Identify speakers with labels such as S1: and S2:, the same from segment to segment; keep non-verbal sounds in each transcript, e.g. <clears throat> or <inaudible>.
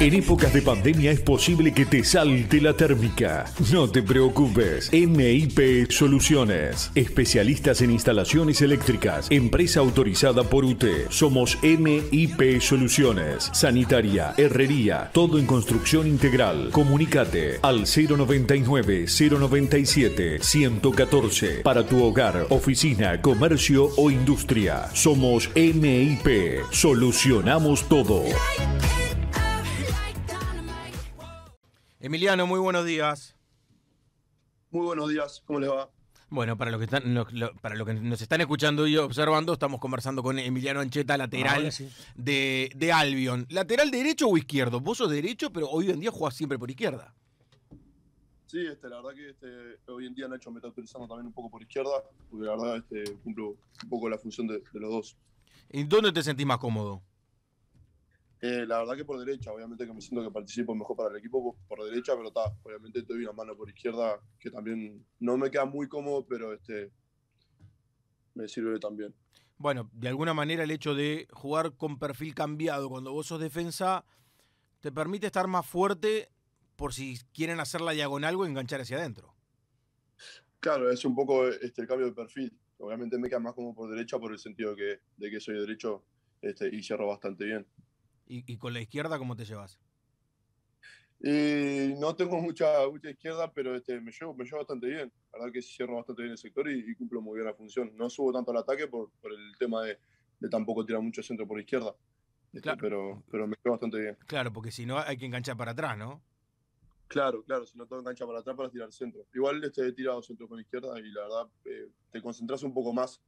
S1: En épocas de pandemia es posible que te salte la térmica. No te preocupes. MIP Soluciones. Especialistas en instalaciones eléctricas. Empresa autorizada por UTE. Somos MIP Soluciones. Sanitaria, herrería, todo en construcción integral. Comunícate al 099 097 114 para tu hogar, oficina, comercio o industria. Somos MIP. Solucionamos todo. Emiliano, muy buenos
S2: días. Muy buenos días, ¿cómo le va?
S1: Bueno, para los que están, que nos están escuchando y observando, estamos conversando con Emiliano Ancheta, lateral de, Albion. ¿Lateral derecho o izquierdo? Vos sos derecho, pero hoy en día jugás siempre por izquierda.
S2: Sí, este, la verdad que este, hoy en día Nacho me está utilizando también un poco por izquierda, porque la verdad este, cumplo un poco la función de, de los dos. ¿Y dónde te sentís más cómodo? Eh, la verdad que por derecha, obviamente que me siento que participo mejor para el equipo por, derecha, pero está, obviamente estoy una mano por izquierda que también no me queda muy cómodo, pero este me sirve también.
S1: Bueno, de alguna manera el hecho de jugar con perfil cambiado cuando vos sos defensa te permite estar más fuerte por si quieren hacer la diagonal o enganchar hacia adentro.
S2: Claro, es un poco este, el cambio de perfil. Obviamente me queda más como por derecha por el sentido de que, de que soy derecho este, y cierro bastante bien.
S1: ¿Y, con la izquierda cómo te llevas?
S2: Y eh, no tengo mucha, izquierda, pero este, me, llevo, me llevo bastante bien. La verdad que cierro bastante bien el sector y, cumplo muy bien la función. No subo tanto al ataque por, por el tema de, tampoco tirar mucho centro por izquierda. Este, pero, pero me llevo bastante bien.
S1: Claro, porque si no hay que enganchar para atrás, ¿no?
S2: Claro, claro, si no todo engancha para atrás para tirar centro. Igual este, he tirado centro con izquierda y la verdad eh, te concentras un poco más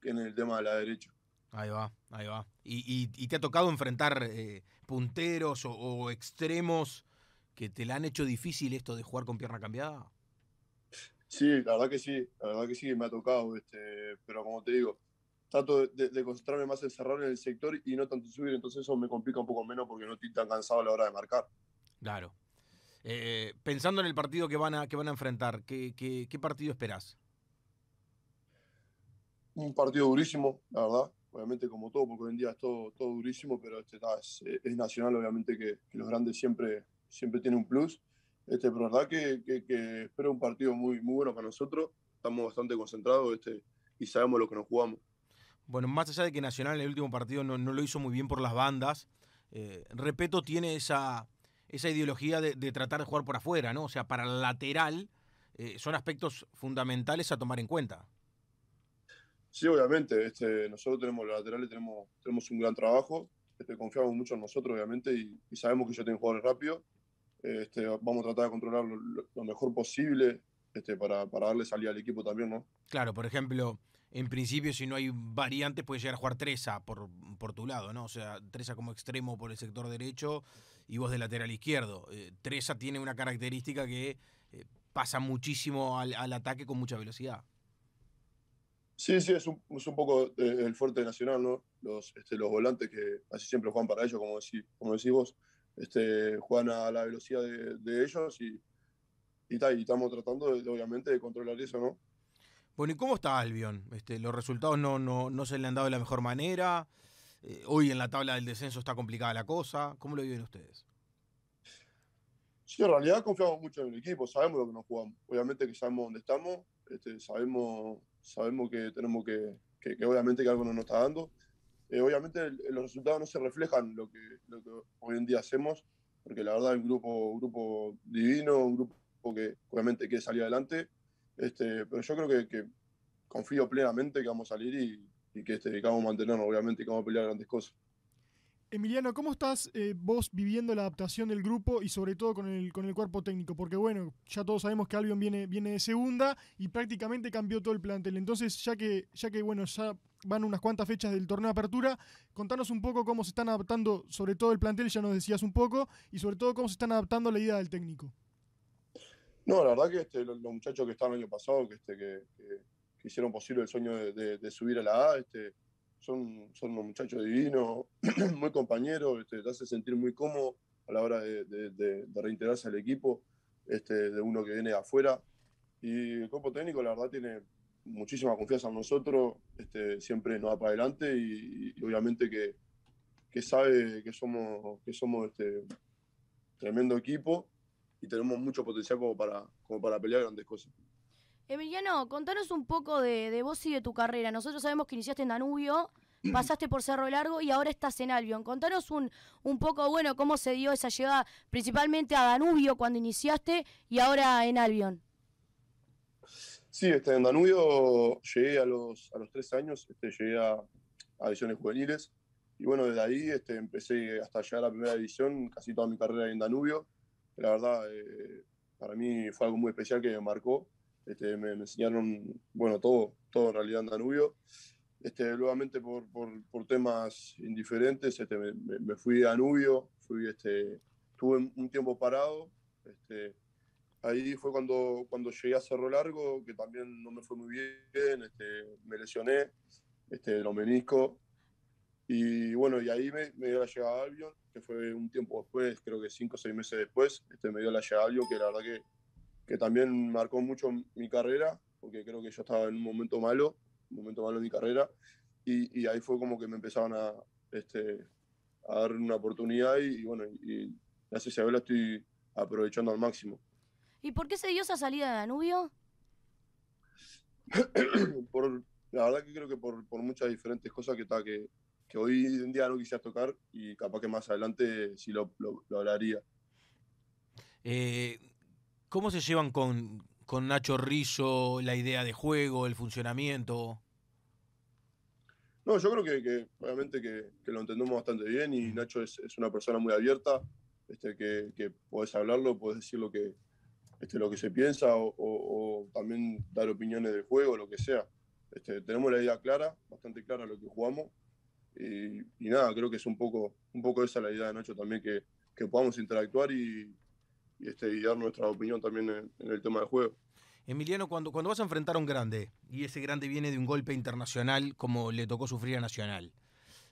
S2: que en el tema de la derecha.
S1: Ahí va, ahí va. ¿Y, te ha tocado enfrentar eh, punteros o, extremos que te la han hecho difícil esto de jugar con pierna cambiada?
S2: Sí, la verdad que sí, la verdad que sí, me ha tocado, este, pero como te digo, trato de, concentrarme más en cerrar en el sector y no tanto subir, entonces eso me complica un poco menos porque no estoy tan cansado a la hora de marcar.
S1: Claro. Eh, eh, pensando en el partido que van a, que van a enfrentar, ¿qué, qué partido esperas?
S2: Un partido durísimo, la verdad obviamente como todo, porque hoy en día es todo, todo durísimo, pero este, eh, es, nacional, obviamente que, los grandes siempre, siempre tienen un plus. Este, pero verdad que, que, espero un partido muy, muy bueno para nosotros, estamos bastante concentrados este, y sabemos lo que nos jugamos.
S1: Bueno, más allá de que Nacional en el último partido no, lo hizo muy bien por las bandas, eh, Repeto tiene esa, esa ideología de, tratar de jugar por afuera, ¿no? O sea, para el lateral eh, son aspectos fundamentales a tomar en cuenta.
S2: Sí, obviamente. Este, nosotros tenemos los laterales, tenemos, tenemos un gran trabajo. Este, confiamos mucho en nosotros, obviamente, y, sabemos que yo tienen jugadores rápidos. Este, vamos a tratar de controlarlo lo, mejor posible este, para, darle salida al equipo también, ¿no?
S1: Claro, por ejemplo, en principio, si no hay variantes, puede llegar a jugar Treza por, por tu lado, ¿no? O sea, Treza como extremo por el sector derecho y vos de lateral izquierdo. Eh, Treza tiene una característica que eh, pasa muchísimo al, al ataque con mucha velocidad.
S2: Sí, sí, es un, poco eh, el fuerte nacional, ¿no? Los, este, volantes que así siempre juegan para ellos, como, decís vos, este, juegan a la velocidad de, ellos y, y, y estamos tratando, obviamente, de controlar eso, ¿no?
S1: Bueno, ¿y cómo está Albion? Este, los resultados no, se le han dado de la mejor manera. Eh, hoy en la tabla del descenso está complicada la cosa. ¿Cómo lo viven ustedes?
S2: Sí, en realidad confiamos mucho en el equipo, sabemos lo que nos jugamos. Obviamente que sabemos dónde estamos este, sabemos, sabemos que tenemos que, que, obviamente que algo no nos está dando. Eh, obviamente los resultados no se reflejan lo que, lo que, hoy en día hacemos, porque la verdad es un grupo, grupo divino, un grupo que obviamente quiere salir adelante, este, pero yo creo que, confío plenamente que vamos a salir y, que, este, vamos a mantenernos, obviamente, y que vamos a pelear grandes cosas. Emiliano, ¿cómo estás eh, vos viviendo la adaptación del grupo y sobre todo con el, con el cuerpo técnico? Porque bueno, ya todos sabemos que Albion viene, viene de segunda y prácticamente cambió todo el plantel. Entonces, ya que, ya que bueno, ya van unas cuantas fechas del torneo de apertura. Contanos un poco cómo se están adaptando, sobre todo el plantel, ya nos decías un poco, y sobre todo cómo se están adaptando la idea del técnico. No, la verdad que este, los, muchachos que estaban el año pasado, que, este, que, hicieron posible el sueño de, de subir a la A, este, son, unos muchachos divinos, <clears throat> muy compañeros, este, te hace sentir muy cómodo a la hora de, reintegrarse al equipo, este, de uno que viene de afuera. Y el cuerpo técnico, la verdad, tiene muchísima confianza en nosotros, este, siempre nos da para adelante y, obviamente que, que, sabe que somos, que somos tremendo equipo y tenemos mucho potencial como para, como para pelear grandes cosas. Emiliano, contanos un poco de, vos y de tu carrera. Nosotros sabemos que iniciaste en Danubio, <clears throat> pasaste por Cerro Largo y ahora estás en Albion. Contanos un, un poco, bueno, cómo se dio esa llegada principalmente a Danubio cuando iniciaste y ahora en Albion. Sí, este, en Danubio llegué a los, a los tres años, este, llegué a, ediciones juveniles y bueno, desde ahí este, empecé hasta llegar a la primera edición, casi toda mi carrera en Danubio. La verdad, eh, para mí fue algo muy especial que me marcó este, me, enseñaron, bueno, todo, todo en realidad en Danubio. Este, nuevamente por, por, por temas indiferentes, este, me, fui a Danubio, fui, este, tuve un tiempo parado. Este, ahí fue cuando, cuando llegué a Cerro Largo, que también no me fue muy bien, este, me lesioné, este, lo menisco. Y bueno, y ahí me, dio la llegada a Albion, que fue un tiempo después, creo que cinco o seis meses después, este, me dio la llegada a Albion, que la verdad que que también marcó mucho mi carrera, porque creo que yo estaba en un momento malo, un momento malo en mi carrera, y, ahí fue como que me empezaban a, este, a dar una oportunidad y, bueno, y gracias a la estoy aprovechando al máximo. ¿Y por qué se dio esa salida de Danubio? <coughs> por, la verdad que creo que por, por muchas diferentes cosas que, que, que hoy en día no quisiera tocar y capaz que más adelante sí lo, lo hablaría. Eh, ¿Cómo se
S1: llevan con, Nacho Rizzo la idea de juego, el funcionamiento?
S2: No, yo creo que, obviamente que, lo entendemos bastante bien y Nacho es, una persona muy abierta, este, que, que podés hablarlo, podés decir lo que, este, lo que se piensa o, también dar opiniones del juego, lo que sea. Este, tenemos la idea clara, bastante clara lo que jugamos y, nada, creo que es un poco, un poco esa la idea de Nacho también, que, podamos interactuar y, este, y, dar nuestra opinión también en, el tema del juego.
S1: Emiliano, cuando, cuando vas a enfrentar a un grande, y ese grande viene de un golpe internacional como le tocó sufrir a Nacional,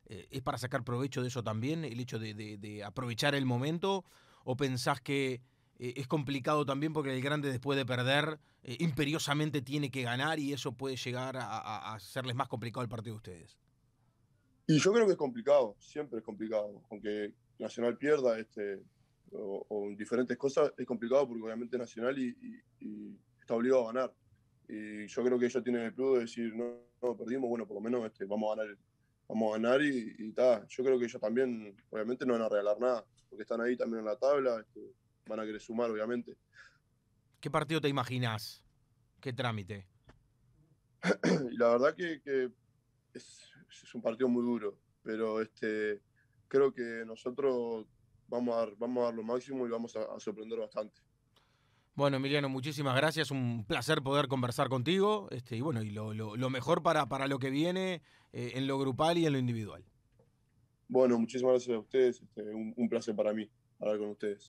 S1: eh, ¿es para sacar provecho de eso también, el hecho de, aprovechar el momento? ¿O pensás que eh, es complicado también porque el grande después de perder eh, imperiosamente tiene que ganar y eso puede llegar a, hacerles más complicado el partido de ustedes?
S2: Y yo creo que es complicado, siempre es complicado, aunque Nacional pierda, este, o, en diferentes cosas, es complicado porque obviamente Nacional y, está obligado a ganar. Y yo creo que ellos tienen el plus de decir, no, perdimos, bueno, por lo menos este, vamos a ganar, vamos a ganar y, y Yo creo que ellos también, obviamente, no van a regalar nada, porque están ahí también en la tabla, este, van a querer sumar, obviamente.
S1: ¿Qué partido te imaginas? ¿Qué trámite?
S2: <clears throat> la verdad que, es, un partido muy duro, pero este, creo que nosotros vamos a dar, lo máximo y vamos a, sorprender bastante.
S1: Bueno, Emiliano, muchísimas gracias. Un placer poder conversar contigo. Este, y bueno, y lo, mejor para, para lo que viene eh, en lo grupal y en lo individual.
S2: Bueno, muchísimas gracias a ustedes. Este, un placer para mí hablar con ustedes.